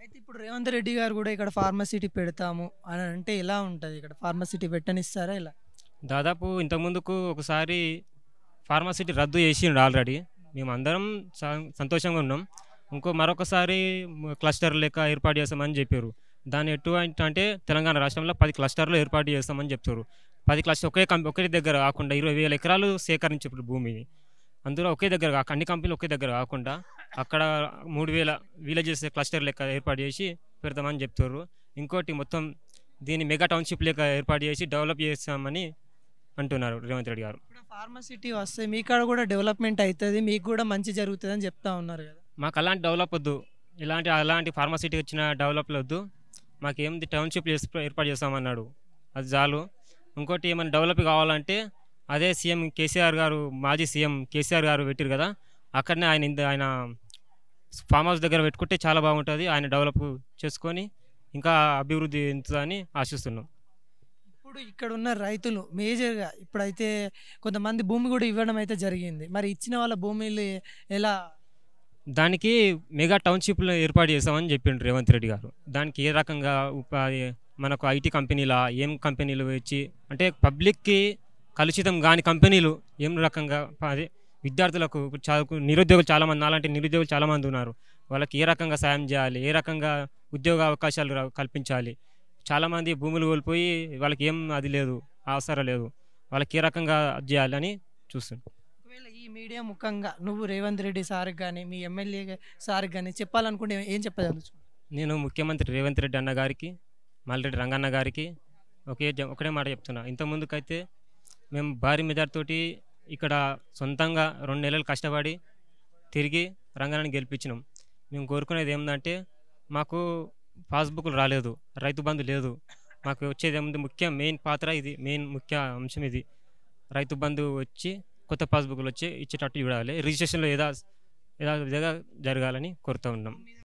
అయితే ఇప్పుడు రేవంత్ రెడ్డి గారు కూడా ఇక్కడ ఫార్మసిటీ పెడతాము అని అంటే ఎలా ఉంటుంది ఇక్కడ ఫార్మసిటీ పెట్టనిస్తారా ఇలా దాదాపు ఇంతకుముందుకు ఒకసారి ఫార్మసిటీ రద్దు చేసిండు ఆల్రెడీ మేము అందరం సంతోషంగా ఉన్నాం ఇంకో మరొకసారి క్లస్టర్ లెక్క ఏర్పాటు చేస్తామని చెప్పారు దాన్ని ఎటువంటి అంటే తెలంగాణ రాష్ట్రంలో పది క్లస్టర్లు ఏర్పాటు చేస్తామని చెప్తారు పది క్లస్టర్ ఒకే కంపెనీ ఒకే దగ్గర కాకుండా ఇరవై వేల ఎకరాలు సేకరించే భూమిని అందులో ఒకే దగ్గర కాక అన్ని కంపెనీలు ఒకే దగ్గర కాకుండా అక్కడ మూడు వేల విలేజెస్ క్లస్టర్ లెక్క ఏర్పాటు చేసి పెడతామని చెప్తారు ఇంకోటి మొత్తం దీన్ని మెగా టౌన్షిప్ లెక్క ఏర్పాటు చేసి డెవలప్ చేస్తామని అంటున్నారు రేవంత్ రెడ్డి గారు ఫార్మసిటీ వస్తే మీ కాడ కూడా డెవలప్మెంట్ అవుతుంది మీకు కూడా మంచి జరుగుతుంది అని చెప్తా ఉన్నారు కదా మాకు అలాంటి డెవలప్ వద్దు ఇలాంటి అలాంటి ఫార్మసిటీ వచ్చిన డెవలప్ వద్దు మాకేమిది టౌన్షిప్ ఏర్పాటు చేస్తామన్నాడు అది చాలు ఇంకోటి ఏమైనా డెవలప్ కావాలంటే అదే సీఎం కేసీఆర్ గారు మాజీ సీఎం కేసీఆర్ గారు పెట్టారు కదా అక్కడనే ఆయన ఆయన ఫామ్ హౌస్ దగ్గర పెట్టుకుంటే చాలా బాగుంటుంది ఆయన డెవలప్ చేసుకొని ఇంకా అభివృద్ధి చెందుతుందని ఆశిస్తున్నాం ఇప్పుడు ఇక్కడ ఉన్న రైతులు మేజర్గా ఇప్పుడైతే కొంతమంది భూమి కూడా ఇవ్వడం అయితే జరిగింది మరి ఇచ్చిన వాళ్ళ భూమిలు ఎలా దానికి మెగా టౌన్షిప్లు ఏర్పాటు చేస్తామని చెప్పిండ్రు రేవంత్ రెడ్డి గారు దానికి ఏ రకంగా ఉపాధి మనకు ఐటీ కంపెనీలా ఏం కంపెనీలు వచ్చి అంటే పబ్లిక్కి కలుషితం కాని కంపెనీలు ఏం రకంగా అదే విద్యార్థులకు చదువుకు నిరుద్యోగులు చాలామంది నాలాంటి నిరుద్యోగులు చాలామంది ఉన్నారు వాళ్ళకి ఏ రకంగా సాయం చేయాలి ఏ రకంగా ఉద్యోగ అవకాశాలు కల్పించాలి చాలామంది భూములు కోల్పోయి వాళ్ళకి ఏం అది లేదు అవసరం లేదు వాళ్ళకి ఏ రకంగా చేయాలని చూస్తున్నాం ఒకవేళ ఈ మీడియా ముఖంగా నువ్వు రేవంత్ రెడ్డి సార్ కానీ మీ ఎమ్మెల్యే సార్ కానీ చెప్పాలనుకుంటే ఏం చెప్పదు నేను ముఖ్యమంత్రి రేవంత్ రెడ్డి అన్న గారికి మల్లెడ్డి రంగన్న గారికి ఒకే ఒకటే మాట చెప్తున్నా ఇంతకుముందుకైతే మేము భారీ మెజార్టీతోటి ఇక్కడ సొంతంగా రెండు నెలలు కష్టపడి తిరిగి రంగనాన్ని గెలిపించినాం మేము కోరుకునేది ఏంటంటే మాకు పాస్బుక్లు రాలేదు రైతు బంధు లేదు మాకు వచ్చేది ఏముంది ముఖ్యం మెయిన్ పాత్ర ఇది మెయిన్ ముఖ్య అంశం ఇది రైతు బంధు వచ్చి కొత్త పాస్బుక్లు వచ్చి ఇచ్చేటట్టు చూడాలి రిజిస్ట్రేషన్లో ఏదా ఏదా జరగాలని కోరుతూ ఉన్నాం